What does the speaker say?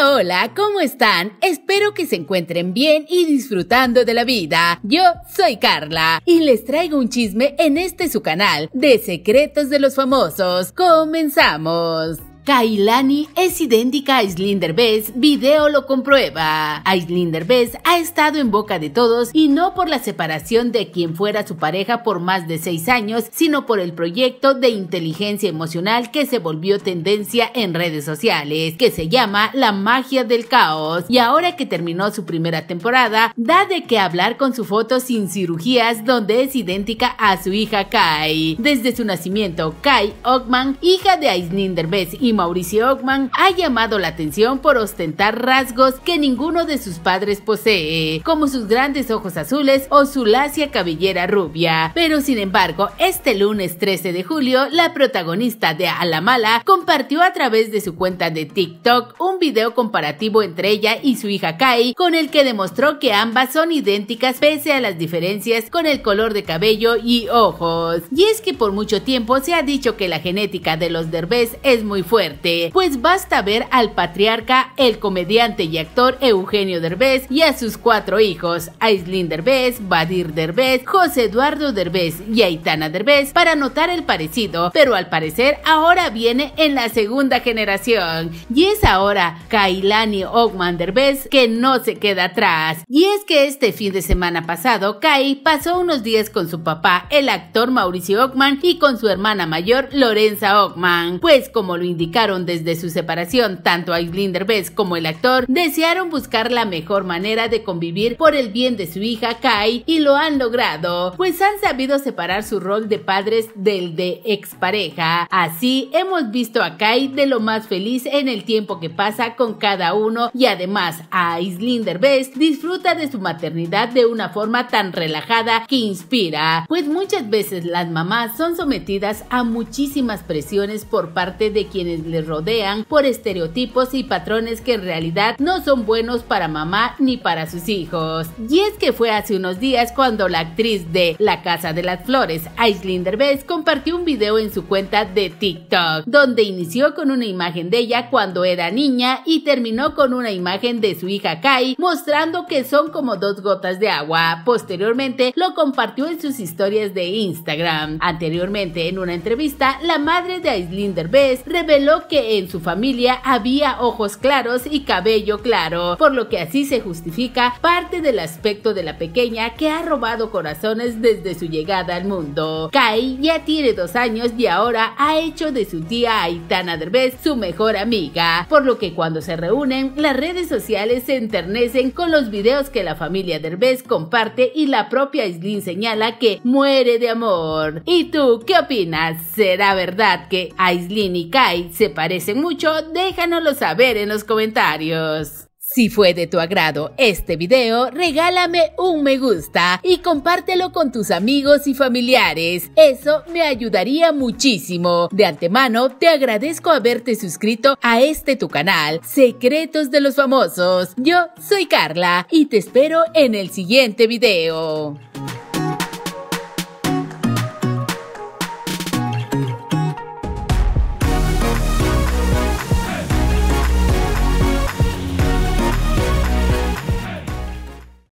Hola, ¿cómo están? Espero que se encuentren bien y disfrutando de la vida. Yo soy Carla y les traigo un chisme en este su canal de Secretos de los Famosos. Comenzamos. Kailani es idéntica a Islinder Bess, video lo comprueba. Islinder Bess ha estado en boca de todos y no por la separación de quien fuera su pareja por más de seis años, sino por el proyecto de inteligencia emocional que se volvió tendencia en redes sociales, que se llama La magia del caos. Y ahora que terminó su primera temporada, da de qué hablar con su foto sin cirugías donde es idéntica a su hija Kai. Desde su nacimiento, Kai Ockman, hija de Islinder Bess y Mauricio Ockman ha llamado la atención por ostentar rasgos que ninguno de sus padres posee, como sus grandes ojos azules o su lacia cabellera rubia. Pero sin embargo, este lunes 13 de julio, la protagonista de A la Mala compartió a través de su cuenta de TikTok un video comparativo entre ella y su hija Kai, con el que demostró que ambas son idénticas pese a las diferencias con el color de cabello y ojos. Y es que por mucho tiempo se ha dicho que la genética de los derbés es muy fuerte pues basta ver al patriarca, el comediante y actor Eugenio Derbez y a sus cuatro hijos, Aislin Derbez, Badir Derbez, José Eduardo Derbez y Aitana Derbez para notar el parecido, pero al parecer ahora viene en la segunda generación y es ahora Kailani Ogman Derbez que no se queda atrás. Y es que este fin de semana pasado, Kai pasó unos días con su papá, el actor Mauricio Ockman y con su hermana mayor, Lorenza Ogman, pues como lo indicó desde su separación, tanto Islinder Derbez como el actor desearon buscar la mejor manera de convivir por el bien de su hija Kai y lo han logrado, pues han sabido separar su rol de padres del de expareja. Así hemos visto a Kai de lo más feliz en el tiempo que pasa con cada uno y además a Islinder Derbez disfruta de su maternidad de una forma tan relajada que inspira, pues muchas veces las mamás son sometidas a muchísimas presiones por parte de quienes le rodean por estereotipos y patrones que en realidad no son buenos para mamá ni para sus hijos. Y es que fue hace unos días cuando la actriz de La Casa de las Flores, Aislinn Derbez, compartió un video en su cuenta de TikTok, donde inició con una imagen de ella cuando era niña y terminó con una imagen de su hija Kai, mostrando que son como dos gotas de agua. Posteriormente lo compartió en sus historias de Instagram. Anteriormente, en una entrevista, la madre de Aislinn Derbez reveló que en su familia había ojos claros y cabello claro, por lo que así se justifica parte del aspecto de la pequeña que ha robado corazones desde su llegada al mundo. Kai ya tiene dos años y ahora ha hecho de su tía Aitana Derbez su mejor amiga, por lo que cuando se reúnen, las redes sociales se enternecen con los videos que la familia Derbez comparte y la propia Islin señala que muere de amor. ¿Y tú qué opinas? ¿Será verdad que Aislin y Kai se parecen mucho, déjanoslo saber en los comentarios. Si fue de tu agrado este video, regálame un me gusta y compártelo con tus amigos y familiares. Eso me ayudaría muchísimo. De antemano, te agradezco haberte suscrito a este tu canal, Secretos de los Famosos. Yo soy Carla y te espero en el siguiente video.